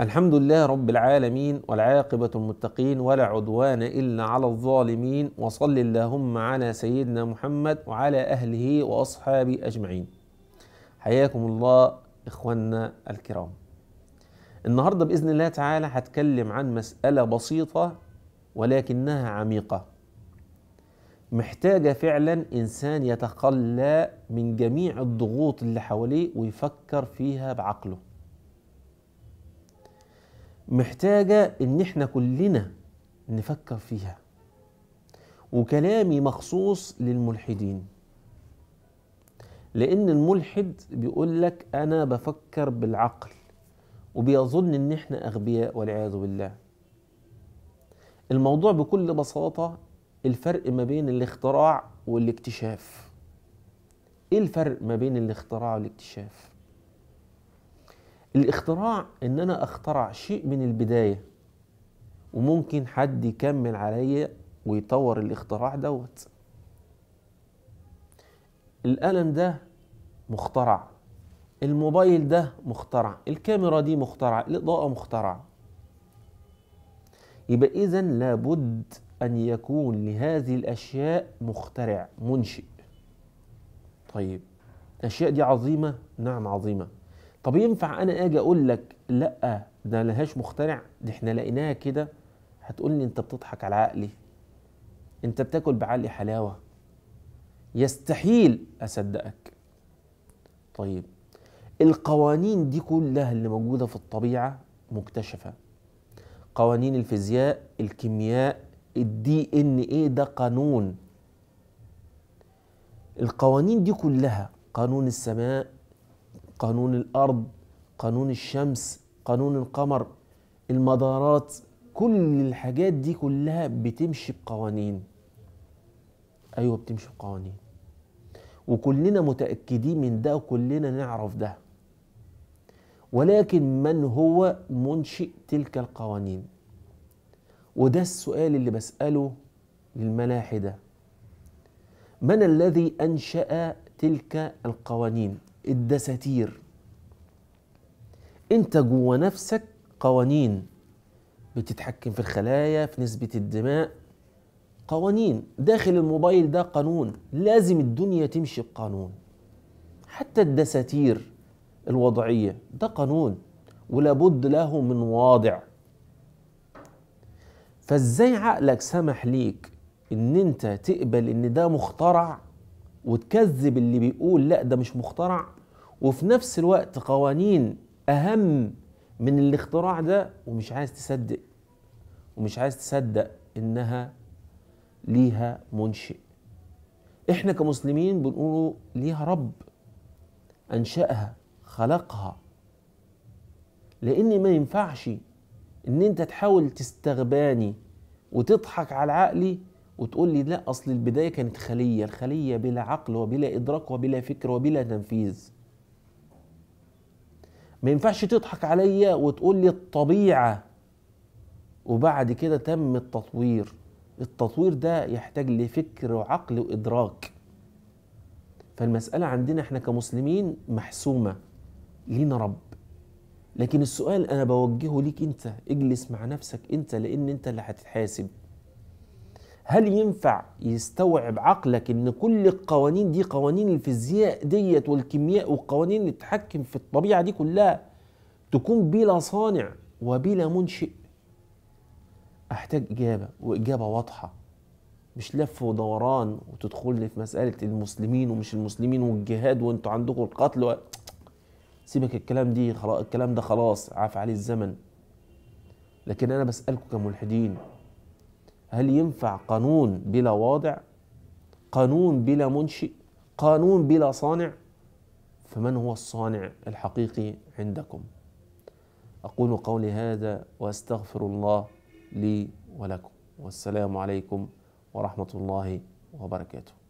الحمد لله رب العالمين والعاقبة المتقين ولا عدوان إلا على الظالمين وصل اللهم على سيدنا محمد وعلى أهله وأصحابه أجمعين حياكم الله إخواننا الكرام النهاردة بإذن الله تعالى هتكلم عن مسألة بسيطة ولكنها عميقة محتاجة فعلا إنسان يتخلى من جميع الضغوط اللي حواليه ويفكر فيها بعقله محتاجة إن إحنا كلنا نفكر فيها وكلامي مخصوص للملحدين لأن الملحد بيقول لك أنا بفكر بالعقل وبيظن إن إحنا أغبياء والعياذ بالله الموضوع بكل بساطة الفرق ما بين الاختراع والاكتشاف إيه الفرق ما بين الاختراع والاكتشاف؟ الاختراع ان انا اخترع شيء من البدايه وممكن حد يكمل عليا ويطور الاختراع دوت القلم ده مخترع الموبايل ده مخترع الكاميرا دي مخترع الاضاءه مخترعه يبقى اذا لابد ان يكون لهذه الاشياء مخترع منشئ طيب الاشياء دي عظيمه نعم عظيمه طب ينفع انا اجي اقول لك لا ده لهاش مخترع دي احنا لقيناها كده هتقول لي انت بتضحك على عقلي انت بتاكل بعقلي حلاوه يستحيل اصدقك طيب القوانين دي كلها اللي موجوده في الطبيعه مكتشفه قوانين الفيزياء الكيمياء الدي ان ايه ده قانون القوانين دي كلها قانون السماء قانون الارض قانون الشمس قانون القمر المدارات كل الحاجات دي كلها بتمشي بقوانين ايوه بتمشي بقوانين وكلنا متاكدين من ده وكلنا نعرف ده ولكن من هو منشئ تلك القوانين وده السؤال اللي بساله للملاحده من الذي انشا تلك القوانين الدساتير انت جوه نفسك قوانين بتتحكم في الخلايا في نسبة الدماء قوانين داخل الموبايل ده قانون لازم الدنيا تمشي بقانون حتى الدساتير الوضعية ده قانون ولابد له من واضع فازاي عقلك سمح ليك ان انت تقبل ان ده مخترع وتكذب اللي بيقول لا ده مش مخترع وفي نفس الوقت قوانين أهم من الاختراع ده ومش عايز تصدق ومش عايز تصدق إنها ليها منشئ احنا كمسلمين بنقول ليها رب أنشأها خلقها لأن ما ينفعش إن أنت تحاول تستغباني وتضحك على عقلي وتقول لي لا اصل البدايه كانت خليه الخليه بلا عقل وبلا ادراك وبلا فكر وبلا تنفيذ ما ينفعش تضحك عليا وتقول لي الطبيعه وبعد كده تم التطوير التطوير ده يحتاج لفكر وعقل وادراك فالمساله عندنا احنا كمسلمين محسومه لينا رب لكن السؤال انا بوجهه ليك انت اجلس مع نفسك انت لان انت اللي هتتحاسب هل ينفع يستوعب عقلك ان كل القوانين دي قوانين الفيزياء ديت والكيمياء والقوانين اللي تتحكم في الطبيعه دي كلها تكون بلا صانع وبلا منشئ احتاج اجابه واجابه واضحه مش لف ودوران وتدخل لي في مساله المسلمين ومش المسلمين والجهاد وانتوا عندكم القتل و... سيبك الكلام دي خلاص الكلام ده خلاص عاف عليه الزمن لكن انا بسالكم كملحدين هل ينفع قانون بلا واضع قانون بلا منشئ قانون بلا صانع فمن هو الصانع الحقيقي عندكم اقول قولي هذا واستغفر الله لي ولكم والسلام عليكم ورحمه الله وبركاته